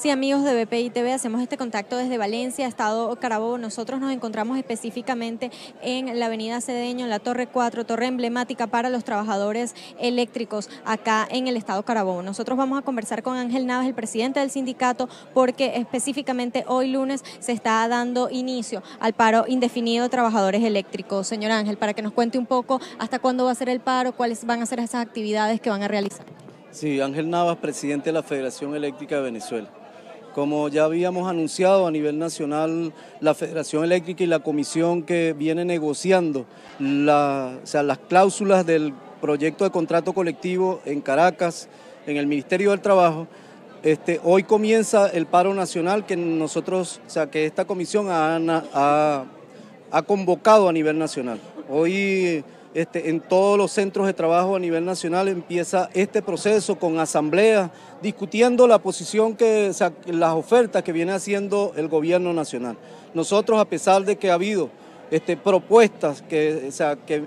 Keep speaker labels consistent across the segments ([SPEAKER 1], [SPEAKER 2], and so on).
[SPEAKER 1] Sí, amigos de BPI TV, hacemos este contacto desde Valencia, Estado Carabobo. Nosotros nos encontramos específicamente en la avenida Cedeño, en la Torre 4, torre emblemática para los trabajadores eléctricos acá en el Estado Carabobo. Nosotros vamos a conversar con Ángel Navas, el presidente del sindicato, porque específicamente hoy lunes se está dando inicio al paro indefinido de trabajadores eléctricos. Señor Ángel, para que nos cuente un poco hasta cuándo va a ser el paro, cuáles van a ser esas actividades que van a realizar.
[SPEAKER 2] Sí, Ángel Navas, presidente de la Federación Eléctrica de Venezuela. Como ya habíamos anunciado a nivel nacional, la Federación Eléctrica y la Comisión que viene negociando sea, las cláusulas del proyecto de contrato colectivo en Caracas, en el Ministerio del Trabajo, este, hoy comienza el paro nacional que nosotros, o sea, que esta comisión ha, ha convocado a nivel nacional. Hoy este, en todos los centros de trabajo a nivel nacional empieza este proceso con asambleas discutiendo la posición que, las ofertas que viene haciendo el gobierno nacional. Nosotros, a pesar de que ha habido este, propuestas que,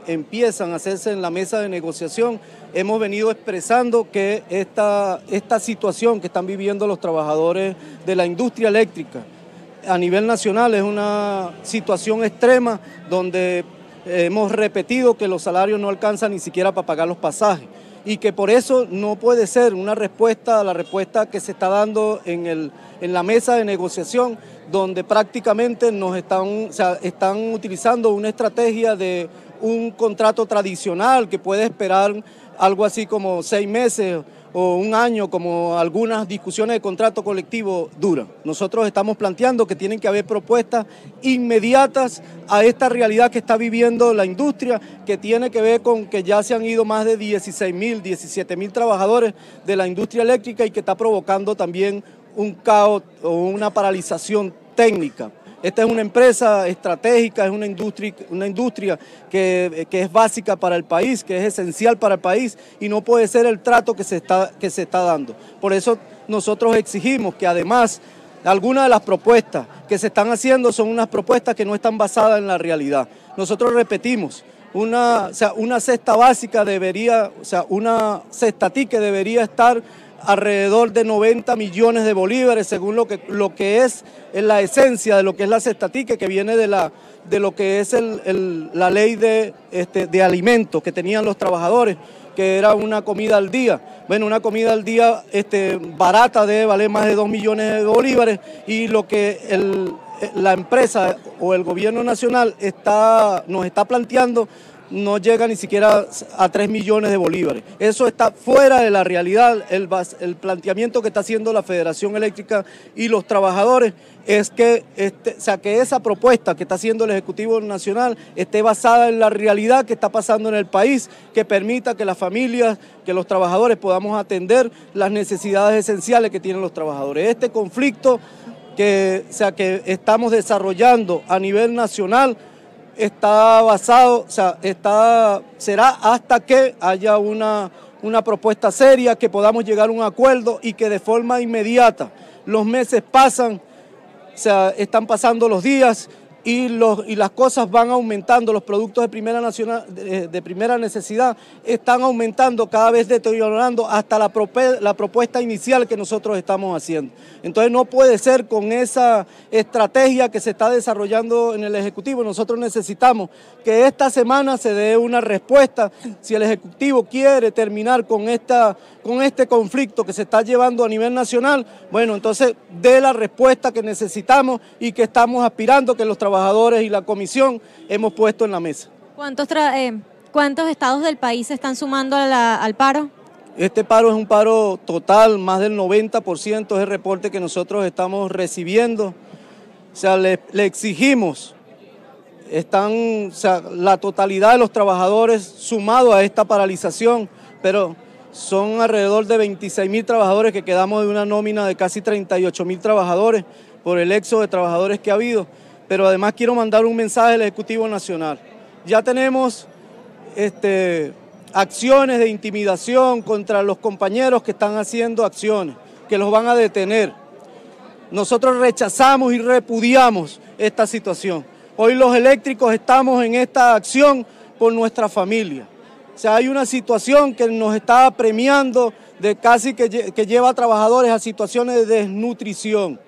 [SPEAKER 2] empiezan a hacerse en la mesa de negociación, hemos venido expresando que esta situación que están viviendo los trabajadores de la industria eléctrica a nivel nacional es una situación extrema donde hemos repetido que los salarios no alcanzan ni siquiera para pagar los pasajes y que por eso no puede ser una respuesta a la respuesta que se está dando en, el, en la mesa de negociación, donde prácticamente nos están, están utilizando una estrategia de un contrato tradicional que puede esperar algo así como seis meses o un año, como algunas discusiones de contrato colectivo duran. Nosotros estamos planteando que tienen que haber propuestas inmediatas a esta realidad que está viviendo la industria, que tiene que ver con que ya se han ido más de 16.000, mil, mil trabajadores de la industria eléctrica y que está provocando también un caos o una paralización técnica. Esta es una empresa estratégica, es una industria, una industria que, es básica para el país, que es esencial para el país y no puede ser el trato que se está, que se está dando. Por eso nosotros exigimos que además algunas de las propuestas que se están haciendo son unas propuestas que no están basadas en la realidad. Nosotros repetimos, una, una cesta básica debería, o sea, una cesta TIC que debería estar alrededor de 90 millones de bolívares, según lo que, lo que es la esencia de lo que es la cestatique, que viene de, la, de lo que es la ley de, este, de alimentos que tenían los trabajadores, que era una comida al día. Bueno, una comida al día este, barata de valer más de 2 millones de bolívares y lo que la empresa o el gobierno nacional está, nos está planteando no llega ni siquiera a 3 millones de bolívares. Eso está fuera de la realidad. El, planteamiento que está haciendo la Federación Eléctrica y los trabajadores es que, este, sea, que esa propuesta que está haciendo el Ejecutivo Nacional esté basada en la realidad que está pasando en el país, que permita que las familias, que los trabajadores podamos atender las necesidades esenciales que tienen los trabajadores. Este conflicto que, sea, que estamos desarrollando a nivel nacional, está basado, o sea, está, será hasta que haya una, una propuesta seria, que podamos llegar a un acuerdo y que de forma inmediata los meses pasan, o sea, están pasando los días y, los, y las cosas van aumentando, los productos de primera, nacional, de, primera necesidad están aumentando, cada vez deteriorando hasta la, la propuesta inicial que nosotros estamos haciendo. Entonces no puede ser con esa estrategia que se está desarrollando en el Ejecutivo. Nosotros necesitamos que esta semana se dé una respuesta si el Ejecutivo quiere terminar con, esta, con este conflicto que se está llevando a nivel nacional. Bueno, entonces dé la respuesta que necesitamos y que estamos aspirando que los trabajadores trabajadores y la comisión hemos puesto en la mesa.
[SPEAKER 1] ¿Cuántos, eh, estados del país se están sumando al paro?
[SPEAKER 2] Este paro es un paro total, más del 90% es el reporte que nosotros estamos recibiendo. O sea, le, exigimos, están, la totalidad de los trabajadores sumado a esta paralización, pero son alrededor de 26 mil trabajadores que quedamos de una nómina de casi 38 mil trabajadores por el éxodo de trabajadores que ha habido pero además quiero mandar un mensaje al Ejecutivo Nacional. Ya tenemos este, acciones de intimidación contra los compañeros que están haciendo acciones, que los van a detener. Nosotros rechazamos y repudiamos esta situación. Hoy los eléctricos estamos en esta acción por nuestra familia. O sea, hay una situación que nos está premiando de casi que, que lleva a trabajadores a situaciones de desnutrición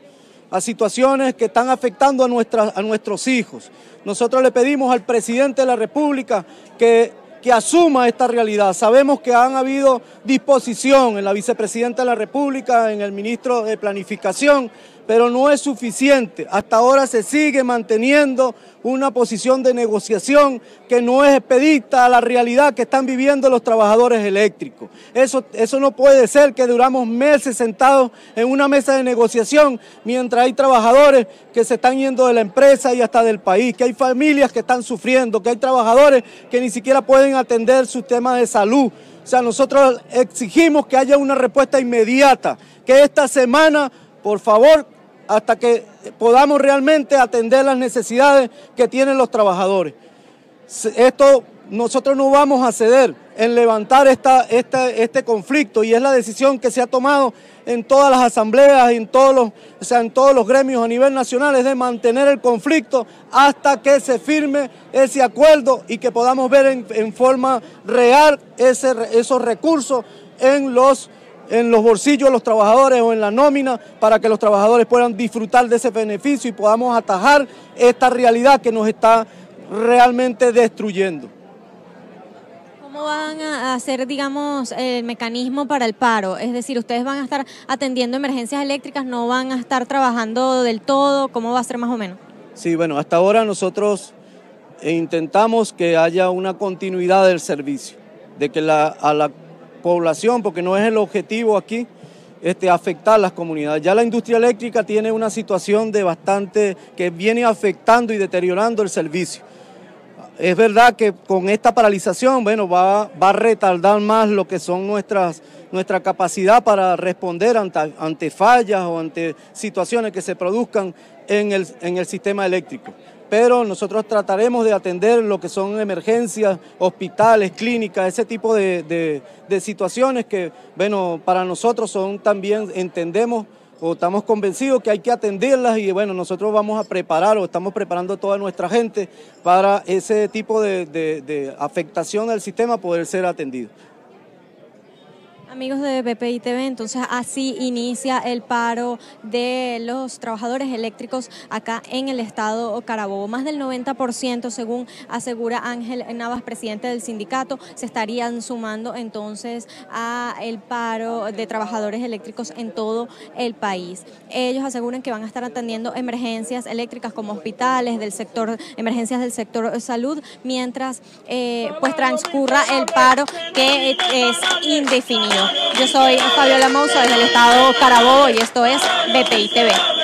[SPEAKER 2] a situaciones que están afectando a, a nuestros hijos. Nosotros le pedimos al presidente de la República que que asuma esta realidad. Sabemos que han habido disposición en la vicepresidenta de la República, en el ministro de Planificación, pero no es suficiente. Hasta ahora se sigue manteniendo una posición de negociación que no es expedita a la realidad que están viviendo los trabajadores eléctricos. Eso, eso no puede ser que duramos meses sentados en una mesa de negociación mientras hay trabajadores que se están yendo de la empresa y hasta del país, que hay familias que están sufriendo, que hay trabajadores que ni siquiera pueden atender sus temas de salud. O sea, nosotros exigimos que haya una respuesta inmediata, que esta semana, por favor, hasta que podamos realmente atender las necesidades que tienen los trabajadores. Esto nosotros no vamos a ceder en levantar esta, este conflicto y es la decisión que se ha tomado en todas las asambleas, en todos, los, todos los gremios a nivel nacional, es de mantener el conflicto hasta que se firme ese acuerdo y que podamos ver en, forma real ese, esos recursos en los en los bolsillos de los trabajadores o en la nómina para que los trabajadores puedan disfrutar de ese beneficio y podamos atajar esta realidad que nos está realmente destruyendo.
[SPEAKER 1] ¿Cómo van a hacer, digamos, el mecanismo para el paro? Es decir, ustedes van a estar atendiendo emergencias eléctricas, no van a estar trabajando del todo, ¿cómo va a ser más o menos?
[SPEAKER 2] Sí, bueno, hasta ahora nosotros intentamos que haya una continuidad del servicio, de que la, a la población, porque no es el objetivo aquí este, afectar las comunidades. Ya la industria eléctrica tiene una situación de bastante que viene afectando y deteriorando el servicio. Es verdad que con esta paralización, bueno, va, a retardar más lo que son nuestras, nuestra capacidad para responder ante, fallas o ante situaciones que se produzcan en el sistema eléctrico pero nosotros trataremos de atender lo que son emergencias, hospitales, clínicas, ese tipo de, situaciones que, bueno, para nosotros son también, entendemos o estamos convencidos que hay que atenderlas y bueno, nosotros vamos a preparar o estamos preparando a toda nuestra gente para ese tipo de, de afectación al sistema poder ser atendido.
[SPEAKER 1] Amigos de PPI TV, entonces así inicia el paro de los trabajadores eléctricos acá en el estado Carabobo. Más del 90%, según asegura Ángel Navas, presidente del sindicato, se estarían sumando entonces a el paro de trabajadores eléctricos en todo el país. Ellos aseguran que van a estar atendiendo emergencias eléctricas como hospitales del sector, emergencias del sector salud, mientras eh, pues transcurra el paro que es indefinido. Yo soy Fabiola Lamoso desde el estado Carabobo y esto es BPI TV.